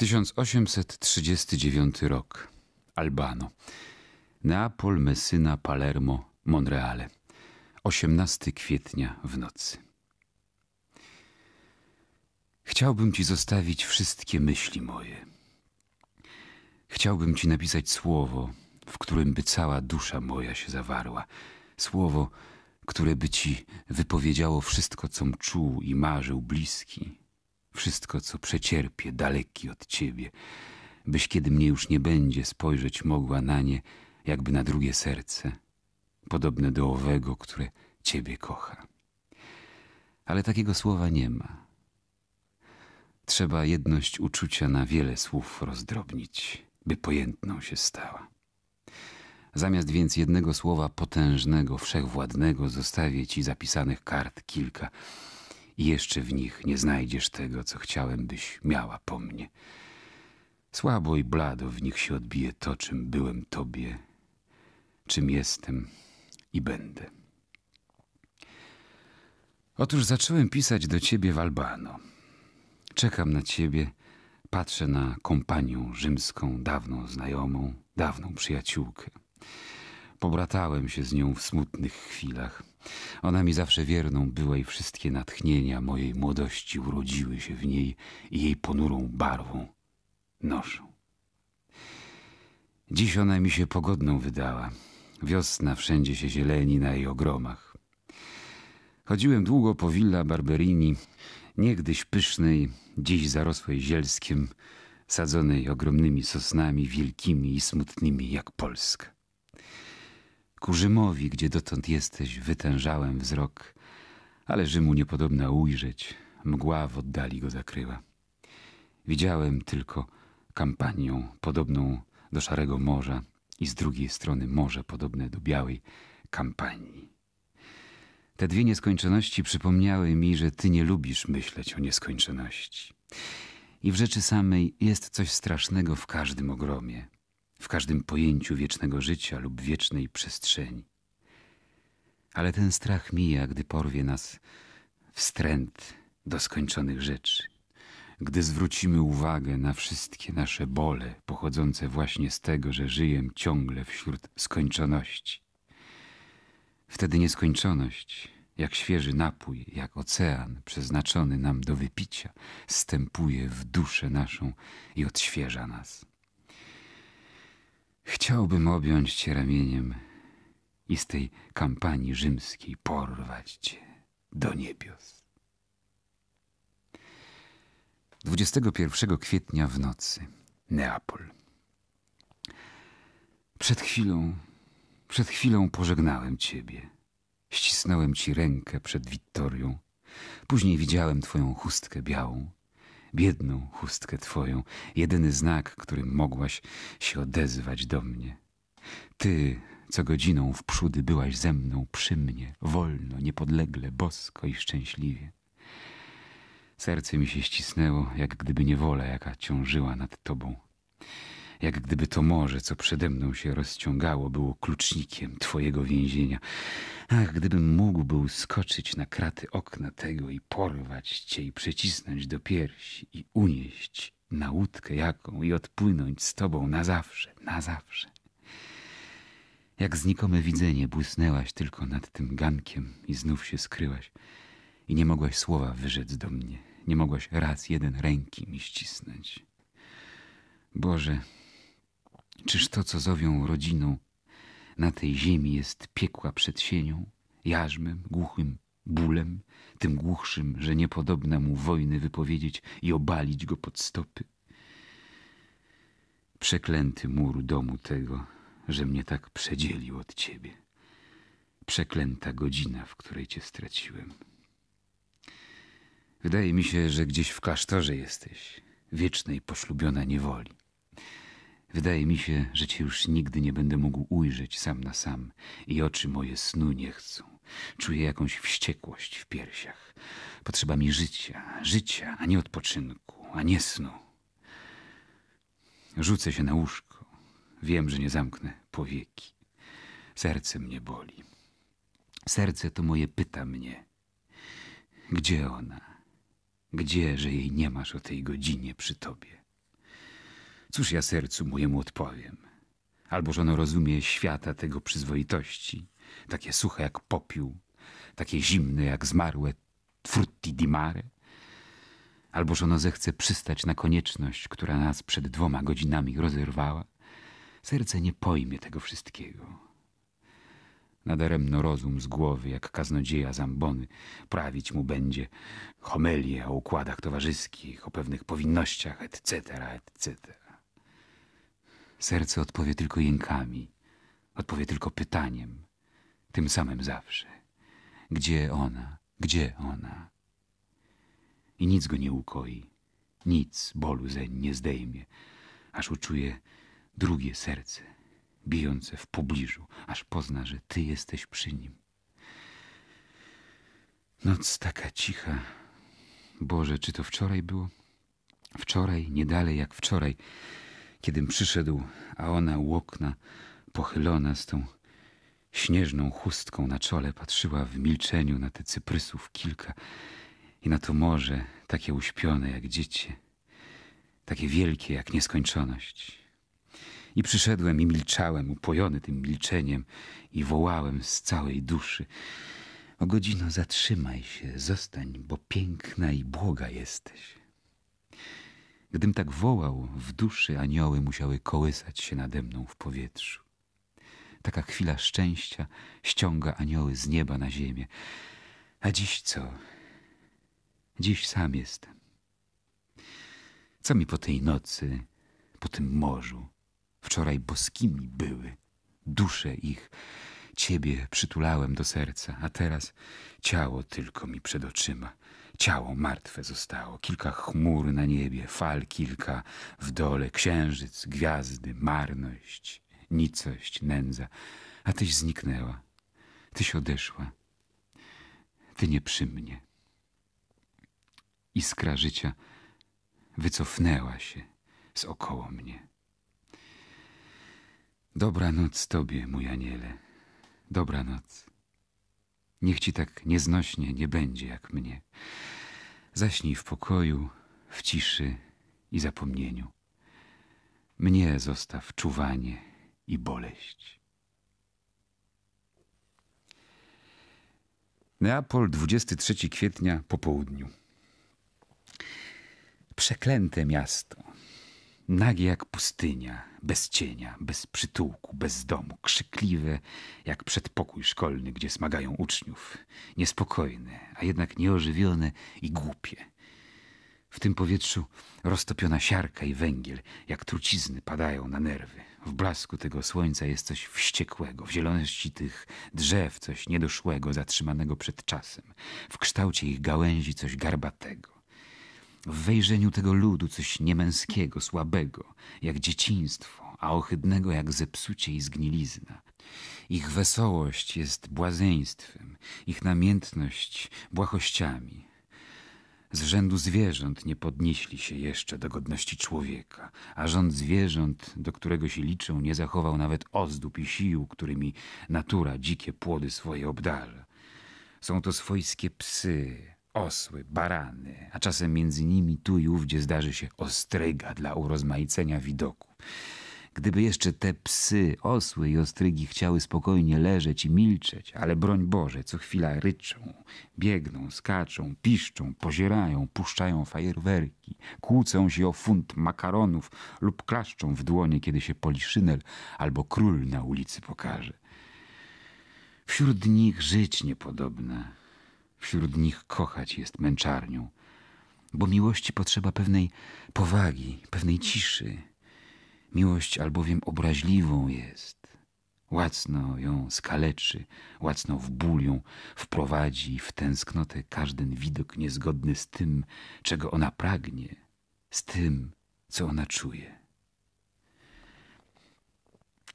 1839 rok. Albano. Neapol, Messina, Palermo, Monreale. 18 kwietnia w nocy. Chciałbym ci zostawić wszystkie myśli moje. Chciałbym ci napisać słowo, w którym by cała dusza moja się zawarła. Słowo, które by ci wypowiedziało wszystko, com czuł i marzył bliski, wszystko, co przecierpię, daleki od ciebie, byś kiedy mnie już nie będzie spojrzeć mogła na nie, jakby na drugie serce, podobne do owego, które ciebie kocha. Ale takiego słowa nie ma. Trzeba jedność uczucia na wiele słów rozdrobnić, by pojętną się stała. Zamiast więc jednego słowa potężnego, wszechwładnego, zostawię ci zapisanych kart kilka – i jeszcze w nich nie znajdziesz tego, co chciałem, byś miała po mnie. Słabo i blado w nich się odbije to, czym byłem tobie, czym jestem i będę. Otóż zacząłem pisać do ciebie w Albano. Czekam na ciebie, patrzę na kompanią rzymską, dawną znajomą, dawną przyjaciółkę. Pobratałem się z nią w smutnych chwilach. Ona mi zawsze wierną była i wszystkie natchnienia mojej młodości urodziły się w niej i jej ponurą barwą, noszą. Dziś ona mi się pogodną wydała. Wiosna wszędzie się zieleni na jej ogromach. Chodziłem długo po Villa Barberini, niegdyś pysznej, dziś zarosłej zielskiem, sadzonej ogromnymi sosnami, wielkimi i smutnymi jak Polska. Ku Rzymowi, gdzie dotąd jesteś, wytężałem wzrok, ale Rzymu niepodobna ujrzeć, mgła w oddali go zakryła. Widziałem tylko kampanią podobną do szarego morza i z drugiej strony morze podobne do białej kampanii. Te dwie nieskończoności przypomniały mi, że ty nie lubisz myśleć o nieskończoności. I w rzeczy samej jest coś strasznego w każdym ogromie w każdym pojęciu wiecznego życia lub wiecznej przestrzeni. Ale ten strach mija, gdy porwie nas wstręt do skończonych rzeczy, gdy zwrócimy uwagę na wszystkie nasze bole pochodzące właśnie z tego, że żyję ciągle wśród skończoności. Wtedy nieskończoność, jak świeży napój, jak ocean przeznaczony nam do wypicia, stępuje w duszę naszą i odświeża nas. Chciałbym objąć cię ramieniem i z tej kampanii rzymskiej porwać cię do niebios. 21 kwietnia w nocy, Neapol. Przed chwilą, przed chwilą pożegnałem ciebie. Ścisnąłem ci rękę przed Wittorią. Później widziałem twoją chustkę białą biedną chustkę twoją, jedyny znak, którym mogłaś się odezwać do mnie. Ty, co godziną wprzódy byłaś ze mną przy mnie, wolno, niepodlegle, bosko i szczęśliwie. Serce mi się ścisnęło, jak gdyby niewola, jaka ciążyła nad tobą jak gdyby to morze, co przede mną się rozciągało, było klucznikiem twojego więzienia. Ach, gdybym mógł był skoczyć na kraty okna tego i porwać cię i przycisnąć do piersi i unieść na łódkę jaką i odpłynąć z tobą na zawsze, na zawsze. Jak znikome widzenie błysnęłaś tylko nad tym gankiem i znów się skryłaś i nie mogłaś słowa wyrzec do mnie, nie mogłaś raz jeden ręki mi ścisnąć. Boże, Czyż to, co zowią rodziną, na tej ziemi jest piekła przed sienią, jarzmem, głuchym bólem, tym głuchszym, że niepodobna mu wojny wypowiedzieć i obalić go pod stopy? Przeklęty mur domu tego, że mnie tak przedzielił od ciebie. Przeklęta godzina, w której cię straciłem. Wydaje mi się, że gdzieś w klasztorze jesteś, wiecznej poślubiona niewoli. Wydaje mi się, że cię już nigdy nie będę mógł ujrzeć sam na sam i oczy moje snu nie chcą. Czuję jakąś wściekłość w piersiach. Potrzeba mi życia, życia, a nie odpoczynku, a nie snu. Rzucę się na łóżko. Wiem, że nie zamknę powieki. Serce mnie boli. Serce to moje pyta mnie. Gdzie ona? Gdzie, że jej nie masz o tej godzinie przy tobie? Cóż ja sercu mojemu odpowiem? Alboż ono rozumie świata tego przyzwoitości, takie suche jak popiół, takie zimne jak zmarłe frutti di mare? Alboż ono zechce przystać na konieczność, która nas przed dwoma godzinami rozerwała? Serce nie pojmie tego wszystkiego. Nadaremno rozum z głowy, jak kaznodzieja zambony, prawić mu będzie homelię o układach towarzyskich, o pewnych powinnościach, etc., etc. Serce odpowie tylko jękami, odpowie tylko pytaniem, tym samym zawsze. Gdzie ona? Gdzie ona? I nic go nie ukoi, nic bolu zeń nie zdejmie, aż uczuje drugie serce, bijące w pobliżu, aż pozna, że ty jesteś przy nim. Noc taka cicha. Boże, czy to wczoraj było? Wczoraj, nie dalej jak wczoraj. Kiedym przyszedł, a ona u okna, pochylona z tą śnieżną chustką na czole, patrzyła w milczeniu na te cyprysów kilka i na to morze, takie uśpione jak dziecię, takie wielkie jak nieskończoność. I przyszedłem i milczałem, upojony tym milczeniem i wołałem z całej duszy. O godzino zatrzymaj się, zostań, bo piękna i błoga jesteś. Gdym tak wołał, w duszy anioły musiały kołysać się nade mną w powietrzu. Taka chwila szczęścia ściąga anioły z nieba na ziemię. A dziś co? Dziś sam jestem. Co mi po tej nocy, po tym morzu? Wczoraj boskimi były dusze ich, Ciebie przytulałem do serca, a teraz ciało tylko mi przed oczyma. Ciało martwe zostało, kilka chmur na niebie, fal kilka w dole, księżyc, gwiazdy, marność, nicość, nędza. A tyś zniknęła, tyś odeszła, ty nie przy mnie. Iskra życia wycofnęła się z około mnie. Dobranoc Tobie, mój aniele. Dobranoc. Niech ci tak nieznośnie nie będzie jak mnie. Zaśnij w pokoju, w ciszy i zapomnieniu. Mnie zostaw czuwanie i boleść. Neapol, 23 kwietnia po południu. Przeklęte miasto. Nagie jak pustynia, bez cienia, bez przytułku, bez domu, krzykliwe jak przedpokój szkolny, gdzie smagają uczniów, niespokojne, a jednak nieożywione i głupie. W tym powietrzu roztopiona siarka i węgiel, jak trucizny, padają na nerwy. W blasku tego słońca jest coś wściekłego, w zieloności tych drzew coś niedoszłego, zatrzymanego przed czasem, w kształcie ich gałęzi coś garbatego. W wejrzeniu tego ludu coś niemęskiego, słabego, jak dzieciństwo, a ohydnego jak zepsucie i zgnilizna. Ich wesołość jest błazeństwem, ich namiętność błahościami. Z rzędu zwierząt nie podnieśli się jeszcze do godności człowieka, a rząd zwierząt, do którego się liczą, nie zachował nawet ozdób i sił, którymi natura dzikie płody swoje obdarza. Są to swojskie psy, osły, barany, a czasem między nimi tu i ówdzie zdarzy się ostryga dla urozmaicenia widoku. Gdyby jeszcze te psy, osły i ostrygi chciały spokojnie leżeć i milczeć, ale broń Boże, co chwila ryczą, biegną, skaczą, piszczą, pozierają, puszczają fajerwerki, kłócą się o funt makaronów lub klaszczą w dłonie, kiedy się poliszynel albo król na ulicy pokaże. Wśród nich żyć niepodobne, Wśród nich kochać jest męczarnią, bo miłości potrzeba pewnej powagi, pewnej ciszy. Miłość albowiem obraźliwą jest. Łacno ją skaleczy, łacno w ból ją wprowadzi w tęsknotę każdy widok niezgodny z tym, czego ona pragnie, z tym, co ona czuje.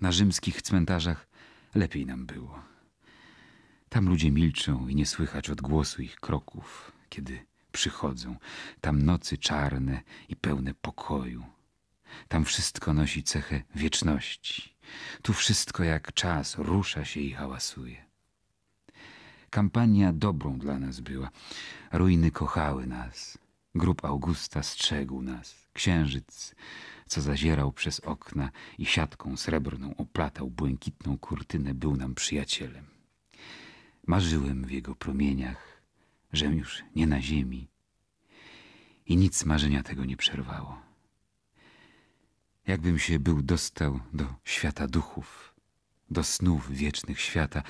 Na rzymskich cmentarzach lepiej nam było. Tam ludzie milczą i nie słychać odgłosu ich kroków, kiedy przychodzą. Tam nocy czarne i pełne pokoju. Tam wszystko nosi cechę wieczności. Tu wszystko jak czas rusza się i hałasuje. Kampania dobrą dla nas była. Ruiny kochały nas. Grób Augusta strzegł nas. Księżyc, co zazierał przez okna i siatką srebrną oplatał błękitną kurtynę, był nam przyjacielem. Marzyłem w jego promieniach, żem już nie na ziemi. I nic marzenia tego nie przerwało. Jakbym się był dostał do świata duchów, do snów wiecznych świata,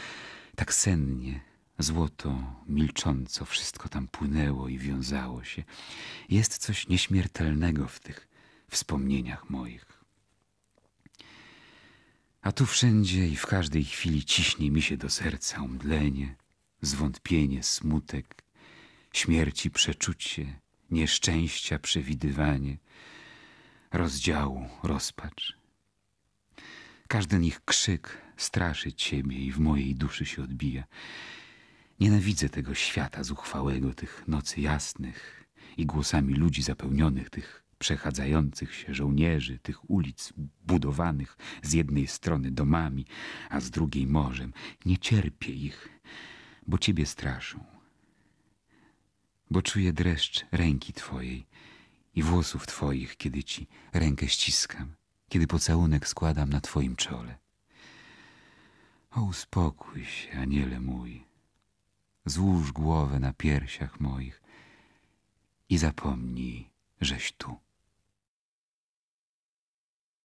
tak sennie, złoto, milcząco, wszystko tam płynęło i wiązało się. Jest coś nieśmiertelnego w tych wspomnieniach moich. A tu wszędzie i w każdej chwili ciśnie mi się do serca omdlenie, zwątpienie, smutek, śmierci przeczucie, nieszczęścia przewidywanie, rozdziału, rozpacz. Każdy ich krzyk straszy ciebie i w mojej duszy się odbija. Nienawidzę tego świata zuchwałego, tych nocy jasnych i głosami ludzi zapełnionych, tych przechadzających się żołnierzy, tych ulic budowanych z jednej strony domami, a z drugiej morzem. Nie cierpię ich, bo ciebie straszą. Bo czuję dreszcz ręki twojej i włosów twoich, kiedy ci rękę ściskam, kiedy pocałunek składam na twoim czole. O, uspokój się, aniele mój. Złóż głowę na piersiach moich i zapomnij, żeś tu.